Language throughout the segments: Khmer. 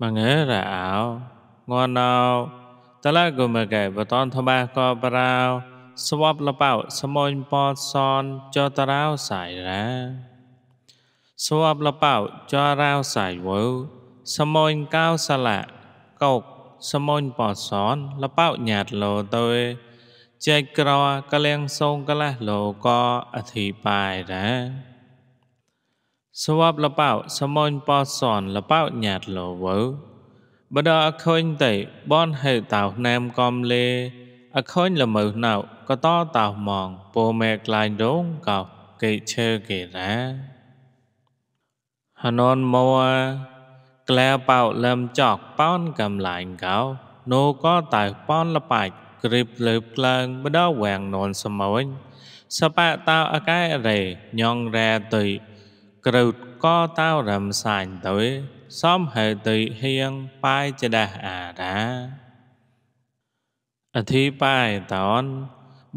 mangera ao ngonao tala gumake baton thaba ko parao swap lapao samoin pot son cho tarao sai ra swap lapao cho rao sai wo samoin cao sala cọc samoin pot son lapao nhạt lô tôi chạy cro ka leng song ka la lô ko athi pai ra ស្វប់លបោសមូនប៉សនលបោញាតលវើបដអខូនតៃបនហេតៅណាមកំលេអខូនលមើណៅកតតៅម៉ងពោមេក្លាញ់រងកោកេឆេកេរាហណនមវក្លែបោលឹមចកប៉ោនកំឡាញ់កោណូកតៅប៉ោនលបាច់គ្រីបលើបក្លែងបដវែងននសមូនសបតៅអកែរេញងរ៉ែទុយក្រោតក៏តោរំសាញ់ទៅសំហើយទៅហៀងប៉ែចដាស់អារាអធិបាយតន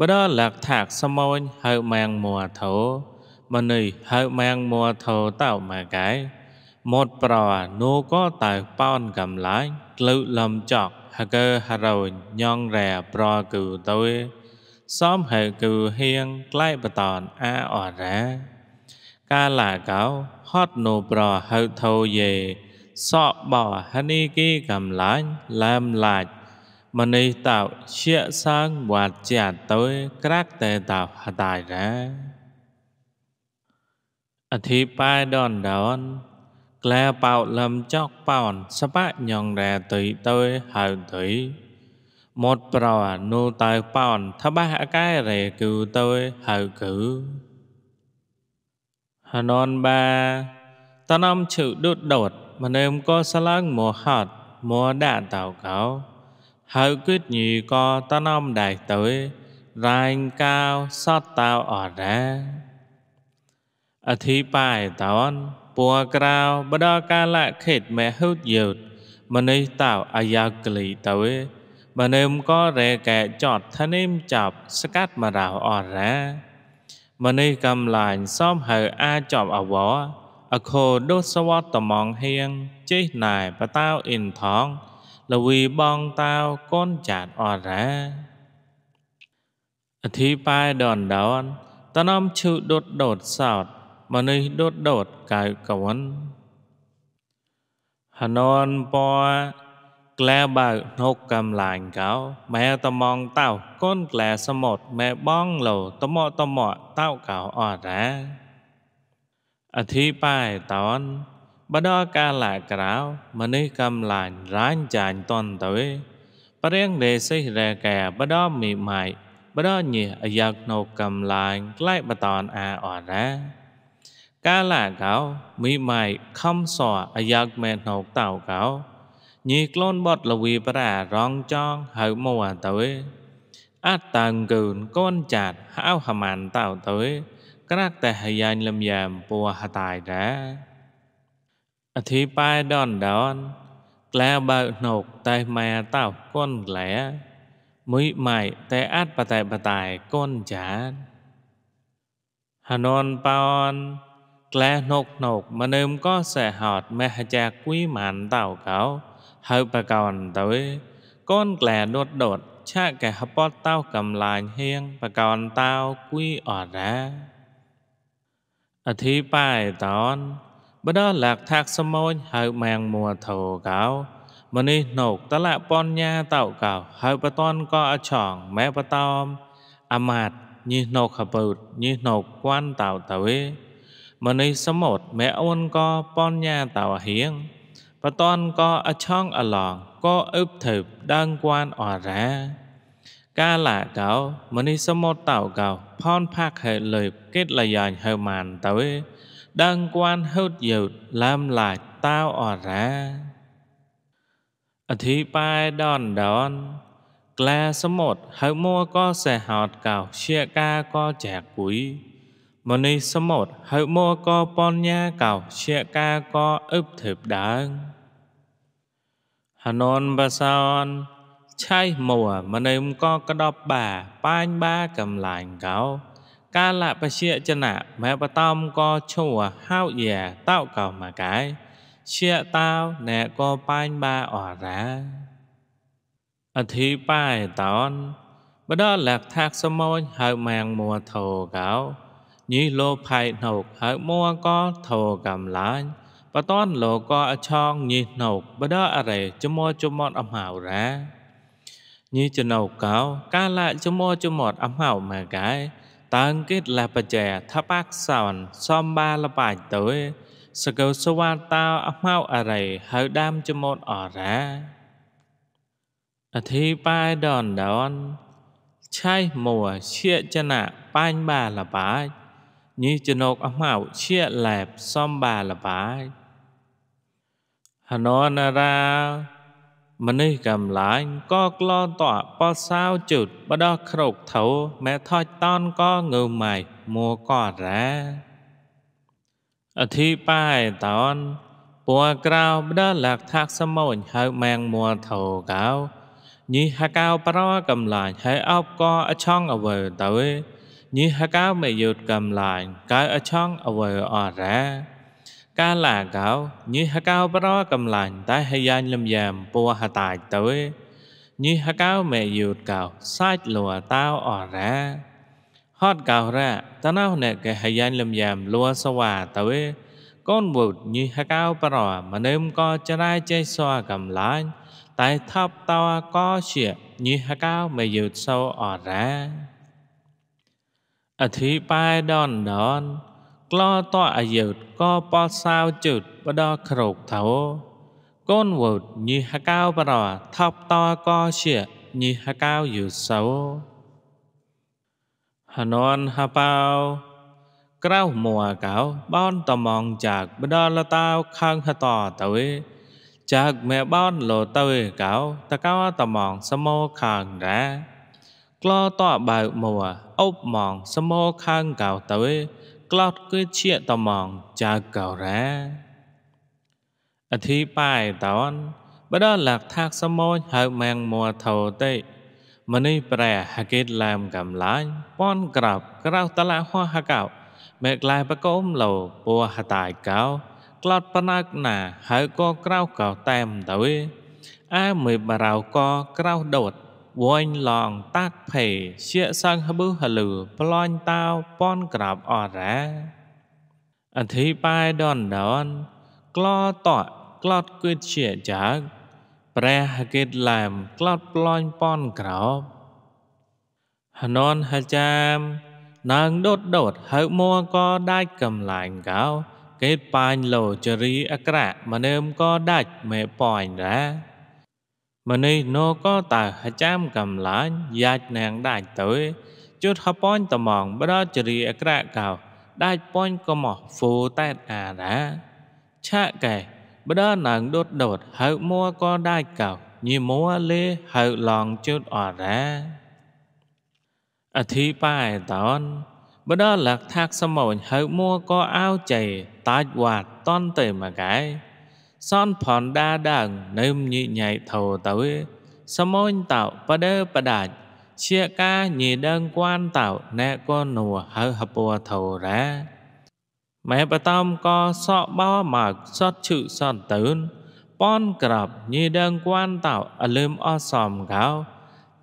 បដលកថាកស្មូនហើម៉ាំងមួធោមនីហើម៉ាំងមួធោតោមកកែមុតប្រនោះក៏តើប៉ោនកំឡាញ់ក្លូវលំចកហកើហរោញញងរែប្រគឺទៅសំហើគឺហៀងក្លែបតនអាអរាកាលាកោហត់នូប្រហៅថោយេ សក់បោហនីគីកំឡាញ់ឡាមឡាច់មនីតោជាសាងវត្តជាតើក្រាក់តែតោហតាយរាអធិបាយដនដនក្លែបោលំចកបោនសបៈញងរែទុយតើហៅទុយមត់ប្រអនុតើបោនថាបះអកែរេគឺតើហៅគឺ Hanonba ta nam chữ đốt đột mà nêm có xa lăng mùa hạt mùa đã tạo cáo hậu quyết nhị co ta nam đại tới rành cao xót tạo ở ra ở thi bài tạo ăn bùa cao bà đo ca lại khệt mẹ hút dược mà nơi tạo ở gia kỳ lì tới mà nêm có rè kẻ chọt thân em chọc sát mà rào ở ra មនីកំឡាញសមហៅអាចចប់អវរអខោដូសវត្តតំងហៀងចេះណែបតាវអ៊ីនថងលវីបងតាវកូនចាតអរ៉ាអធិបាយដនដនតនំឈឺដុតដោតសោតមនីដុតដោតកៅកវណ្ណហននពរแกลบาหกกำลังเขาแม่ตะมองเต้าก้นแกลสมด แม่บ้องเหล่าตะมอตะมอเต้าเก่าออดนะอธิป้ายตอนบดอกาลากราวมนุษย์กำลังร้านจานตอนตัวปเรียงเดซิแรแก่บดอมีใหม่บดอเนี่ยอยากนกกำลังใกล้บตอนอาออดนะกาลาเขามีใหม่คำสออยากแม่นกเต่าเขา nhị clon bọt là vì bà rong cho hậu mùa à tới Át tàng cường con chạt hảo hà màn tạo tới Các tệ hệ dành làm giảm bùa hà tài ra à Thì bài đòn đòn Lẹ bờ nộp tay mẹ tạo con lẽ Mới mày tay át bà tài bà tài con chát Hà non paon Lẹ nộp nộp mà nêm có sẽ họt mẹ cha quý màn tạo cáo ហើយបកោនទៅកូនក្លែដួតដុតឆាកែហបតតោកំឡាញហៀងបកោនតោគួយអរ៉ាអធិបាយតនបដលាក់ថាក់សមូនហើយម៉ែងមួធោកោម្នេះណោកតលៈបញ្ញាតោកោហើយបតនក៏អឆងម៉ែបតោមអាមាតញីណោកហបើតញីណោកគួនតោតវេម្នេះសមុទ្រម៉ែអូនក៏បញ្ញាតោហៀងปตอนก็อช่องอลองก็อึบเถิบดังกวนอ่อนแกาละเก่ามนิสมตเต่าเก่าพอนภาคเหลยเกตละยานเฮมันตัวดังกวนเฮดหยุดลำลายเต้าอ่อนแรอธิปายดอนดอนแกลสมุดเฮมัวก็เสหอดเก่าเชียกาก็แจกปุ๋ย Mà ni số một hậu mô co pon nha cào chia ca co ướp thiệp đáng. Hà non bà sao on chai mùa mà ni um co cái đọc bà pan ba cầm lại cáo. Ca lạ bà chia chân ạ mẹ bà tâm um co chùa hao dẻ tạo cầu mà cái. Chia tao nè co pan ba ở ra. À thì bài tao Bà đó lạc thác sơ môi hậu màng mùa thù cáo. ញីលោផៃណោកហើយមួក៏ធោកំឡាញ់បតនលកអឆងញីណោកបដអរេចមោចមតអមោរាញីចណោកោកាលៈចមោចមតអមោមកកាយតាំងគិតលបជាថាបាក់សោនសំបាលបាច់ទៅសកលសវតោអមោអរេហៅដាមចមតអរាអធិបាយដនដនឆៃមួជាចណៈបាញ់បាលបាច់ញីចណុកអម៉ៅឈៀឡែបសំបាលបាយហណនរា មនេះកំឡាញ់ក៏ក្លនតបោសាវជុតបដោះក្រោកថោមែថោចតនក៏ងើម៉ៃមួក៏រ៉ាអធិបាយតនពួរក្រៅបដោះលាក់ថាក់សមូនហៅម៉ែងមួថោកៅញីហកៅប្រកំឡាញ់ហើយអបក៏អឆងអវើទៅឯងញីហកោមយុតកំឡាញ់កៅអឆងអវអរ៉ាកាលាកោញីហកោប្រកំឡាញ់ តែហយ៉ាញ់លំយ៉ាមពួហតាយទៅញីហកោមយុតកោសាច់លួតៅអរ៉ាហតកោរ៉ាតណោណែកែហយ៉ាញ់លំយ៉ាមលួសវ៉ាទៅកូនវូតញីហកោប្រម្នឹមក៏ចរាយចេះសកំឡាញ់តែថប់តោក៏ជាញីហកោមយុតសោអរ៉ាអធិបាយដនដនក្លតអាយុតក៏ប៉សាវជុតបដក្រោកថោកូនវូតញីហកៅប្រថប់តកជាញីហកៅយុសោហននហបៅក្រៅមួកៅបនតំងចាកបដលតាវខឹងហតតើចាកមែបនលោតើកៅតកៅតំងសមោខាងដែរក្លតបើមួអោបมองសមោខាងកៅទៅក្លោតគឺជាតมองចៅកៅរ៉ាអធិបាយតនបដលាក់ថាកសមោហៅម៉ែងមួថោទេមនីព្រះហកេតឡាមកំឡាញ់ប៉ុនក្រាបក្រៅតឡាហោះហកៅមេក្លែបកុំលោពួហតាយកៅក្លោតបណាកណាហៅក៏ក្រៅកៅតែមទៅអើមួយបារៅក៏ក្រៅដោតវែងឡងតាក់ភេជាសង្ហបុហលឺប្លាញ់តោប៉ុនក្រាបអរ៉ាអធិបាយដនដនក្លតតក្លត់គឿជាចាក់ព្រះកេតឡាមក្លត់ប្លាញ់ប៉ុនក្រាបហននហចាមนางโดดโดดเฮามัวก็ได้กำลังเกาเกตปานโลจรีอกระมาเนิมก็ได้เมปอยนะម្នេះនោះក៏តើហចាំកំឡាញ់យ៉ាច់ណាងដាច់ទៅជុតហប៉នត្មងបរជរីអក្រកោដាច់ប៉នក៏មកហ្វូតែតអារាឆាក់កែបដណាងដុតដុតហើមួក៏ដាច់កោញីមួលេហើឡងជុតអរាអធិបាយតនបដលកថាក់សមោញហើមួក៏អោចៃតាច់វ៉ាតនទៅមកកែសនផនដាដាងនៅញីញ៉ៃថោទៅសមូនតោបដើបដាច់ជាកាញីដឹងគួនតោណែកូននោះហៅហពួរថោរ៉ាម៉ែបតំក៏សក់បោមកសត់ឈឺសន់តើនប៉ុនក្របញីដឹងគួនតោអលឹមអសំកោ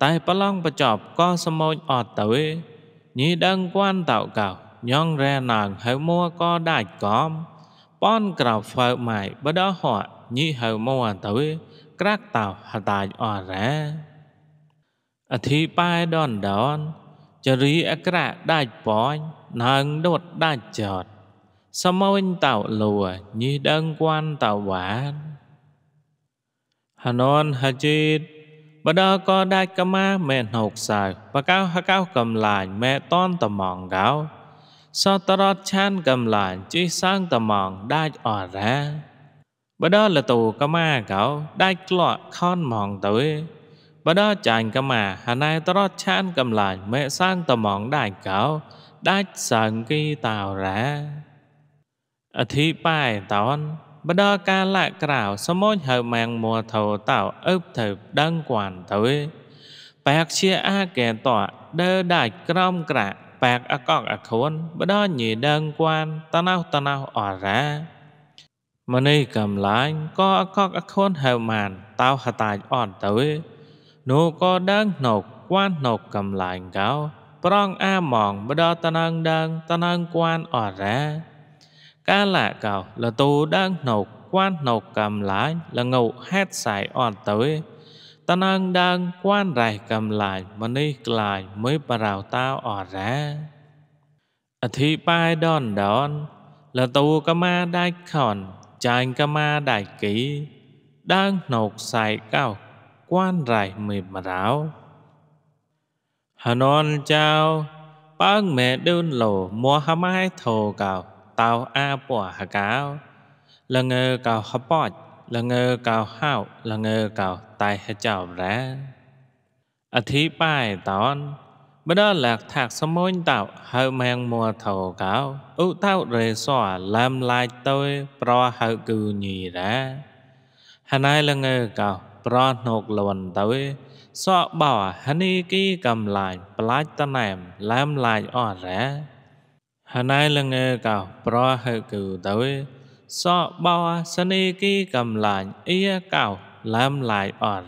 តែប្រឡងបចប់ក៏សមូចអត់ទៅញីដឹងគួនតោកោញងរែណាងហៅមួក៏ដាច់កំប៉នក្រៅហ្វើម៉ៃបដោះហត់ញីហៅម៉ាទៅក្រាក់តោហតាយអរ៉ាអធិបាយដនដនចរីអក្រាដាច់ប៉ញនឹងដុតដាច់ចត់សមវិញតោលួញីដឹងគួនតោវ៉ានហណនហជីតបដកដាច់កមាមែនហុកសៅបកៅហកៅកំឡាញមែតនតំងកៅ Sa tarat chan cầm lại Chui sang tầm mòn đai ọ ra Bà đó là tù cà ma cậu Đai lọ con mòn tới Bà đó chàng cầm mà Hà nay tarat chan cầm lại Mẹ sang tầm mòn đai cậu Đai sẵn kỳ tàu ra à, Ở thị bài tàu bà đó ca lại cảo sơ môn hợp mạng mùa thầu tàu ướp thập đăng quản tới. Bạc chia a kẻ tỏa đơ đại crom cả បាក់អកកអខូនបដញីដឹងគួនតណោតណោអរ៉ាម៉នីកំឡាញ់ក៏អកកអខូនហៅម៉ានតោហតាចអត់ទៅនោះក៏ដឹងណុកគួនណុកកំឡាញ់កោ ប្រងអាម៉ងបដតណងដឹងតណងគួនអរ៉ាកាលាកោលតូដឹងណុកគួនណុកកំឡាញ់លងោហេតសាយអត់ទៅ đang quan rải cầm lại mà ni lại mới bà rào tao ở ra à, thì bai đòn đòn là tu ca ma đại khòn chàng ca ma đại kỹ đang nộp xài cao quan rải mềm mà ráo hà non chào bác mẹ đơn lộ mua hà mai thổ cào tao a bỏ hà cáo là ngờ cao hà bọt លងើកោហោលងើកោតៃហចោរាអធិបាយតនបដលាក់ថាក់សមុញតោហើមាំងមួថោកោឧតោរេសោឡាំឡាយតើប្រហៅគឺញីរាហណៃលងើកោប្រណុកលន់តើសោបោហនីគីកំឡាញ់ប្លាច់តណែមឡាំឡាយអរ៉ាហណៃលងើកោប្រហៅគឺតើสอบอสนิกีกำลังเอียเก่าลำลายอ่อน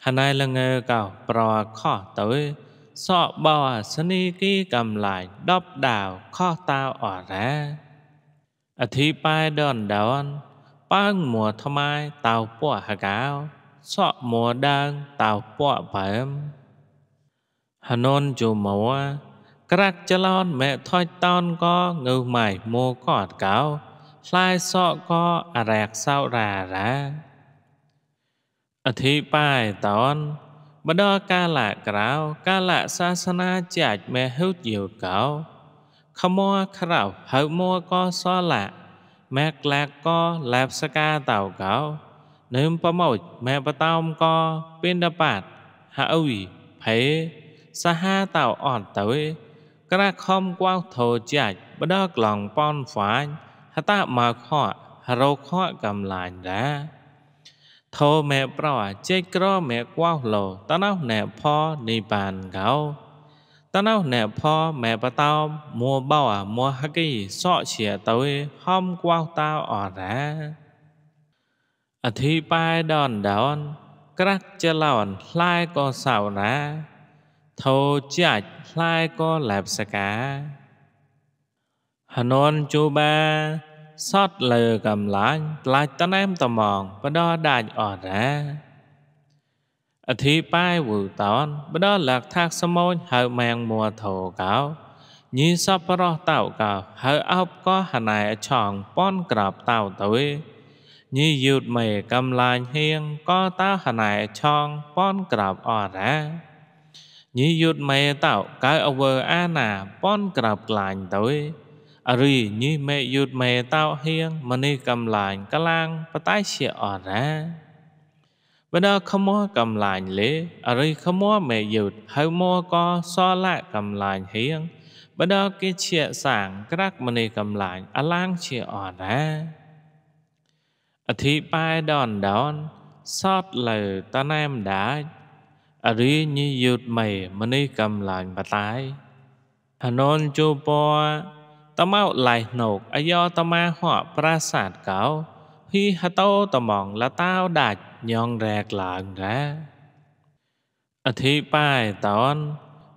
แฮนายลงเงเก่าปลอข้อตัวสอบอสนิกีกำลังดอบดาวข้อตาอ่อนแฮอธิปายดอนดอนปังหมัวทำไมตาวปัวหกาวสอบหมัวดังตาวปัวเพิ่มฮนนจูมัวกรักจะลอนแม่ทอยตอนก็เงืใหม่โมกอดเก่าคลายซอกก็อะไรกเศร้าราระอธิปายตอน บดอกาละกราวกาละศาสนาจัดแม่เฮิวเยียวเก่าขโมัขคราวเฮิมัวก็ซอละ แม่แลกก็แลบสกาเต่าเก่าเนื้อประมุขแม่ประตอมก็เป็นดาปัดฮาอวีเพย์สหาเต่าอ่อนเต๋อกระคอมกว้าโทจัดบดอกลองป้อนฝายฮตาาามข้อเรข้อก하로코감란다โทแม่ปล่าเจ๊กรอแม่กว้าวราตะนาแหน่พ่อนบ้านเขาตะนาแหน่พ่อแม่ปะเต้ามัวเบ้าอ่ะมัวฮักกี้ซอเฉียตตวห้อมกว้าวตาอ่อนแะอธิปายดอนดอนกรักจะหล่อนลายก็สาวนะโทจัดลายก็แหลบสกาហននជូបាសតលើកំឡាញ់ថ្លាច់តណែមត្មងបដដាច់អរ៉ាអធិបាយវូតនបដលាក់ថាក់សមូនហៅម៉ែងមួធោកោញីសពរោះតៅកោហៅអោបក៏ហណៃឆងប៉ុនក្របតៅទៅញីយូតមេកំឡាញ់ហៀងក៏តៅហណៃឆងប៉ុនក្របអរ៉ាញីយូតមេតៅកៅអវើអាណាប៉ុនក្របក្លាញ់ទៅអរីញីមេយុទ្ធមេតោហៀងមនីកំឡាញកឡាងបតៃជាអរាបដខមោកំឡាញលេអរីខមោមេយុទ្ធហើយមោកសលៈកំឡាញហៀងបដគេជាសាងក្រាក់មនីកំឡាញអឡាងជាអរាអធិបាយដនដនសតលើតណែមដាច់អរីញីយុទ្ធមេមនីកំឡាញបតៃអននជពរតមៅឡៃណូកអាយ៉តមាហោប្រាសាទកោហ៊ីហតោតំងលតោដាច់ញងរែកឡើងរាអធិបាយតន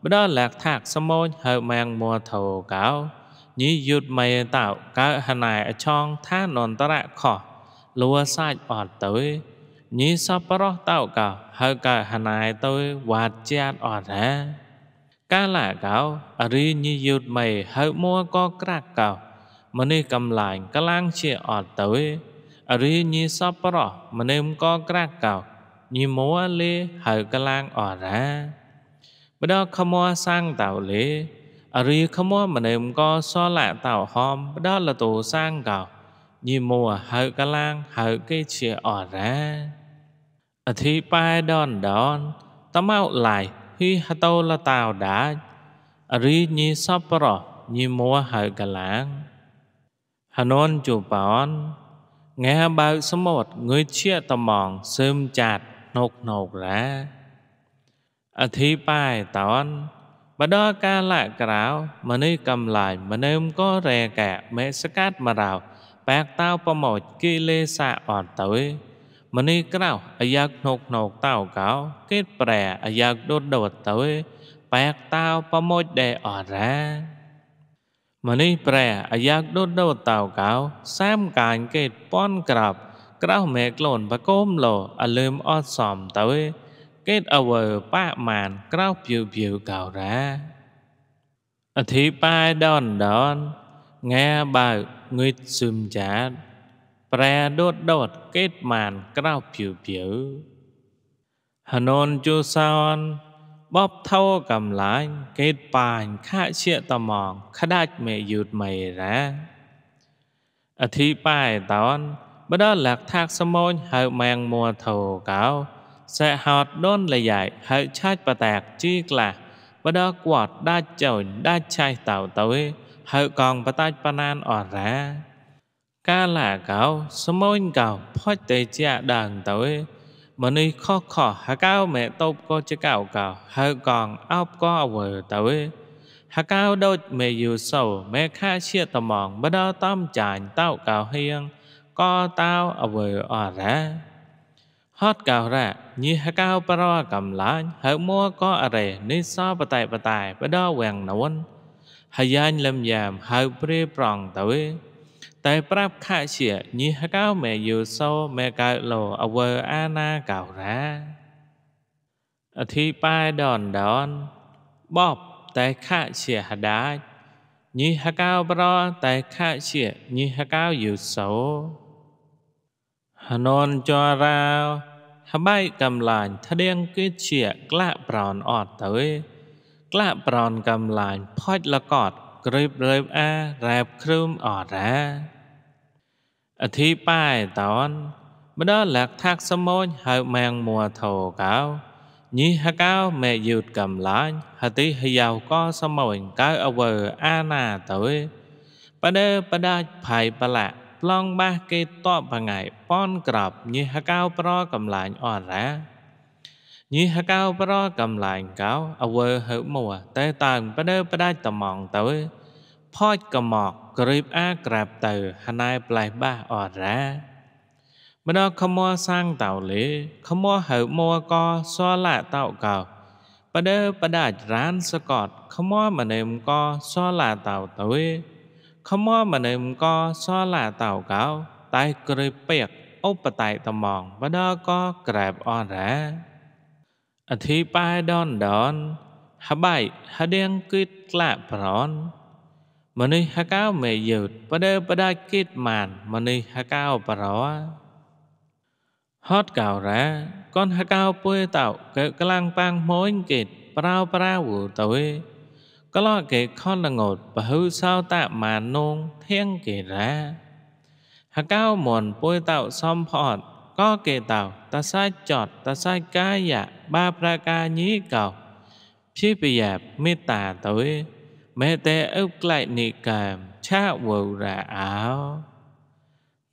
បដលាក់ថាក់សមោញហើម៉ាំងមួធោកោញីយុទ្ធមេតោកើហណែអឆងថានន្តរៈខោះលួសាច់អត់ទៅញីសពរោះតោកោហើកើហណែទៅវត្តជាតិអត់ហាកាលាកោអរិញយុទ្ធមេហើយមួក៏ក្រាក់កោម្នេះកំឡាញ់កលាំងជាអត់ទៅអរិញសពរោះម្នេះក៏ក្រាក់កោញីមួលីហើយកលាំងអរ៉ាម្ដងខមោះសាំងតៅលីអរិខមោះម្នេះក៏សលាតៅហមម្ដងលតូសាំងកោញីមួហើយកលាំងហើគេជាអរ៉ាអធិបាយដនដនតមៅឡាយ hi hà tàu là tàu đã ri nhi sắp bỏ nhi mua hợi cả lãng hà nôn chủ bảo nghe bao số một người chia tò mòn sơm chạt nột nột ra à thi bài tón bà đo ca lại cả ráo mà nơi cầm lại mà nơi có rè cả mẹ sắc cát mà rào bạc tao pa một kia lê xạ ọt tới មនីក្រៅអាយ៉ាកណោកណោកតៅកោគេប្រែអាយ៉ាកដូនដូតទៅបែកតៅប្រមុចដែរអរ៉ាមនីប្រែអាយ៉ាកដូនដូតៅកោសាមកាញគេប៉ុនក្រាបក្រៅមេក្លូនបកុំលោអលឹមអត់សមទៅគេតអវើប៉ាម៉ានក្រៅភៀវភៀវកោរ៉ាអធិបាយដនដនងាបើងឿតស៊ឹមចាតប្រែដូតដូតកេតមានក្រៅភៀវភៀវហណនជូសោនបបថោកំឡាញ់កេតបាញ់ខាជាតមងខ្ដាច់មេយុតមេរ៉ាអធិបាយតនបដលាក់ថាកសម៉ូនហៅម៉ែងមួធោកោសេះហត់ដូនលាយហៅឆាច់បតាកជីក្លាបដគាត់ដាច់ចោញដាច់ឆៃតៅទៅហើកងបតាច់បណានអរ៉ាកាលាកោសមូនកោផុចតេជាដាងទៅម្នេះខខខហកៅមេតូបក៏ជាកៅកៅហើកងអោបក៏អវើទៅហកៅដូចមេយូសោមេខាជាតំងបដតំចាញ់តៅកៅហៀងក៏តៅអវើអរ៉ាហតកៅរ៉ាញីហកៅប្រកំឡាញ់ហើមួក៏អរេនេះសបតៃបតៃបដវែងនួនហើយយ៉ាញ់លឹមយ៉ាមហើព្រីប្រងទៅតែប្រាប់ខជាញិហកោមេយោសោមេកោលោអវើអាណាកោរា អធិបាយដនដន បបតែខជាហដាចញិហកោប្រតែខជាញិហកោយោសោហននចរាវហបៃកំឡាញ់ធ្ដៀងគឺជាក្លាក់ប្រនអត់ទៅក្លាក់ប្រនកំឡាញ់ផាច់លកតក្រេបរេបអារ៉ែបគ្រឿមអរ៉ាអធិបាយតនម្ដលកថាក់សម៉ូនហៅម៉ែងមួធោកោញីហកោមេយុតកំឡាញ់ហតិហយោក៏សម៉ូនកៅអវើអាណាទៅបដេបដាច់ផៃបលាក់ប្លងបាសគេតបបងៃប៉នក្របញីហកោប្រកំឡាញ់អរាញីហកោប្រកំឡាញ់កោអវើហៅមួតែតាំងបដេបដាច់តំងទៅផោចកំមកក្រេបអាក្រាបទៅហណែប្លែបាសអរ៉ាម្ដងខមោះសាងតៅលេខមោះហៅមួកសលៈតៅកោបដើបដាចរានសកតខមោះមនឹមកសលៈតៅទៅខមោះមនឹមកសលៈតៅកោ តែក្រេបពេកឧបតៃតំងម្ដងក៏ក្រាបអរ៉ាអធិបាយដនដន ហបៃហដៀងគិតក្លាប្រនមនុស្សហកៅមេយឺតបដើបដាគិតម៉ានមនុស្សហកៅបរោហតកៅរ៉ាកនហកៅពុយតោកើក្លាំងប៉ាងម៉ូនគិតប្រោប្រាវតោក្លោកេខនងោតបហុសោតម៉ានងធៀងកេរ៉ាហកៅមនពុយតោសំផអត់ក៏គេតោតសាច់ចតតសាច់កាយៈបាប្រការញីកោព្យាប្រយ័តមេត្តាទៅ mẹ tê ức lại nị cảm cha vầu ra áo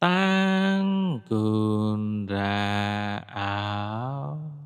tăng cường ra áo